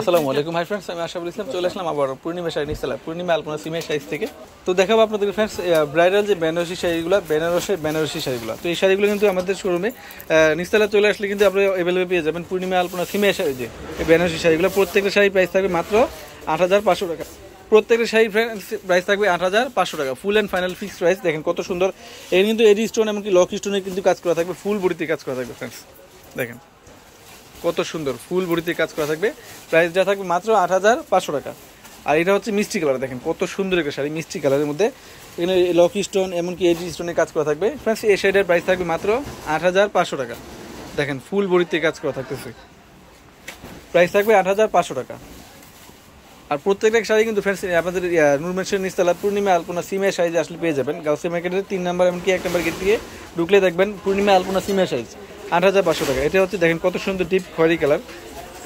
আসসালামু আলাইকুম hi friends আমি আশাফুল ইসলাম চলে আসলাম আবার পূর্ণিমা শাড়ি নিচ্ছিলাম পূর্ণিমা আলপনা সিমের সাইজ থেকে তো দেখাবো আপনাদের ফ্রেন্ডস ব্রাইডাল যে বেনারসি শাড়িগুলো বেনারসের বেনারসি শাড়িগুলো তো এই শাড়িগুলো কিন্তু আমাদের শোরুমে নিচতলা চলে আসলে কিন্তু আপনি অ্যাভেলেবেল পেয়ে যাবেন পূর্ণিমা আলপনা সিমের শাড়ি যে বেনারসি শাড়িগুলো প্রত্যেকটা শাড়ি প্রাইস থাকবে মাত্র আট হাজার পাঁচশো টাকা প্রত্যেকটা ফ্রেন্ডস প্রাইস থাকবে আট হাজার পাঁচশো টাকা full and final fixed price দেখেন কত সুন্দর এই কিন্তু এডি স্টোন এমনকি লক স্টোনে কিন্তু কাজ করা থাকবে ফুল বড়িতে কাজ করা থাকবে ফ্রেন্ডস দেখেন কত সুন্দর ফুল ভরিতে কাজ করা থাকবে প্রাইস যা থাকবে মাত্র আট হাজার পাঁচশো টাকা আর এটা হচ্ছে মিষ্টি কালার দেখেন কত সুন্দর একটা শাড়ি মিষ্টি কালারের মধ্যে এখানে লকি স্টোন এমনকি এডি স্টোনে কাজ করা থাকবে ফ্রেন্ডস এই শাড়িটার প্রাইস থাকবে মাত্র আট হাজার পাঁচশো টাকা দেখেন ফুল ভরিতে কাজ করা থাকতেছে প্রাইস থাকবে আট হাজার পাঁচশো টাকা আর প্রত্যেকটা শাড়ি কিন্তু ফ্রেন্ডস আপনাদের নুরমেশ্বর নিস্তালা পূর্ণিমা আলপনা সিমের সাইজ আসলে পেয়ে যাবেন গাউসি মার্কেটের তিন নাম্বার এমনকি এক নাম্বার গেট দিয়ে ঢুকলে দেখবেন পূর্ণিমা আলপনা সিমের সাইজ আট হাজার পাঁচশো টাকা এটা হচ্ছে দেখেন কত সুন্দর ডিপ খয়রি কালার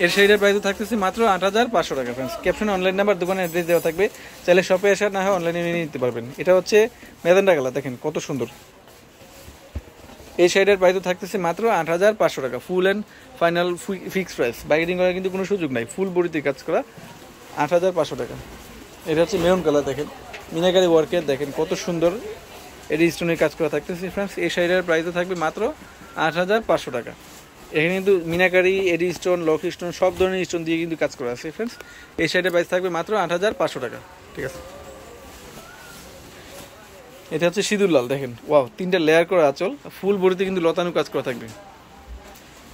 এর শাড়িটার প্রাইস থাকতেছে মাত্র আট হাজার পাঁচশো টাকা ফ্রেন্ডস ক্যাপশন অনলাইন নাম্বার দোকানের অ্যাড্রেস দেওয়া থাকবে চাইলে শপে এসে না হয় অনলাইনে নিয়ে নিতে পারবেন এটা হচ্ছে মেদান্ডা কালার দেখেন কত সুন্দর এই শাড়িটার প্রাইস থাকতেছে মাত্র আট হাজার পাঁচশো টাকা full and final fix price booking করার কিন্তু কোনো সুযোগ নাই ফুল বড়িতে কাজ করা আট হাজার পাঁচশো টাকা এটা হচ্ছে মেরুন কালার দেখেন মিনাকারি ওয়ার্কের দেখেন কত সুন্দর এটি স্টোনের কাজ করা থাকতেছে ফ্রেন্ডস এই শাড়িটার প্রাইসও থাকবে মাত্র আট হাজার পাঁচশো টাকা এখানে কিন্তু meenakari AD stone lock stone সব ধরনের স্টোন দিয়ে কিন্তু কাজ করা আছে ফ্রেন্ডস এই সাইডে প্রাইস থাকবে মাত্র আট হাজার পাঁচশো টাকা ঠিক আছে এটা হচ্ছে সিঁদুর লাল দেখেন ওয়াও তিনটা লেয়ার করা আচল ফুল বড়িতে কিন্তু লতানু কাজ করা থাকবে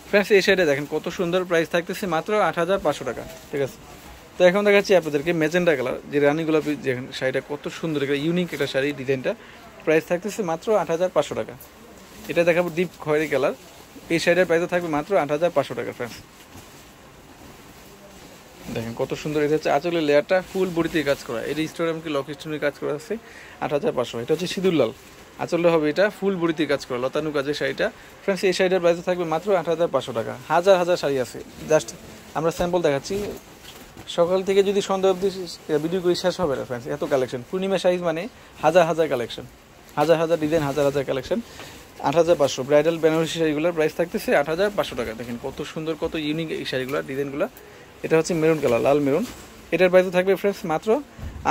ফ্রেন্ডস এই সাইডে দেখেন কত সুন্দর প্রাইস থাকতেছে মাত্র আট হাজার পাঁচশো টাকা ঠিক আছে তো এখন দেখাচ্ছি আপনাদেরকে মেজেন্ডা কালার যে রানী গোলাপি যে শাড়িটা কত সুন্দর একটা ইউনিক একটা শাড়ি ডিজাইনটা প্রাইস থাকতেছে মাত্র আট হাজার পাঁচশো টাকা এটা দেখাবো ডিপ খয়েরি কালার এই সাইডের প্রাইসে থাকবে মাত্র আট হাজার পাঁচশো টাকা ফ্রেন্ডস দেখেন কত সুন্দর এটা হচ্ছে আঁচলের লেয়ারটা ফুল বড়িতে কাজ করা এটা স্টোরামকে লক স্টোনে কাজ করা আছে আট হাজার পাঁচশো এটা হচ্ছে লাল আঁচলটা হবে এটা ফুল বড়িতে কাজ করা লতানু কাজের শাড়িটা ফ্রেন্ডস এই শাড়িটার প্রাইসে থাকবে মাত্র আট হাজার পাঁচশো টাকা হাজার হাজার শাড়ি আছে জাস্ট আমরা স্যাম্পল দেখাচ্ছি সকাল থেকে যদি সন্ধ্যা অবধি ভিডিও করি শেষ হবে না ফ্রেন্ডস এত কালেকশন পূর্ণিমা সাইজ মানে হাজার হাজার কালেকশন হাজার হাজার ডিজাইন হাজার হাজার কালেকশন আট হাজার পাঁচশো ব্রাইডাল বেনারসি শাড়িগুলোর প্রাইস থাকতেছে আট হাজার পাঁচশো টাকা দেখেন কত সুন্দর কত ইউনিক এই শাড়িগুলো ডিজাইনগুলো এটা হচ্ছে মেরুন কালার লাল মেরুন এটার প্রাইসও থাকবে ফ্রেন্ডস মাত্র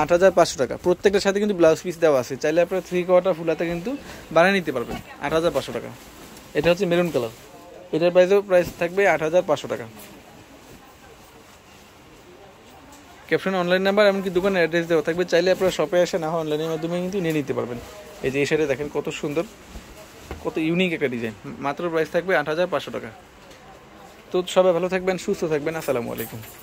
আট হাজার পাঁচশো টাকা প্রত্যেকটার সাথে কিন্তু ব্লাউজ পিস দেওয়া আছে চাইলে আপনার থ্রি কোয়ার্টার ফুলাতে কিন্তু বানিয়ে নিতে পারবেন আট হাজার পাঁচশো টাকা এটা হচ্ছে মেরুন কালার এটার প্রাইসও প্রাইস থাকবে আট হাজার পাঁচশো টাকা ক্যাপশন অনলাইন নাম্বার এমনকি দোকানের অ্যাড্রেস দেওয়া থাকবে চাইলে আপনারা শপে আসে না হয় অনলাইনের মাধ্যমে কিন্তু নিয়ে নিতে পারবেন এই যে এই শাড়ি দেখেন কত সুন্দর কত ইউনিক একটা ডিজাইন মাত্র প্রাইস থাকবে আট হাজার পাঁচশো টাকা তো সবাই ভালো থাকবেন সুস্থ থাকবেন আসসালামু আলাইকুম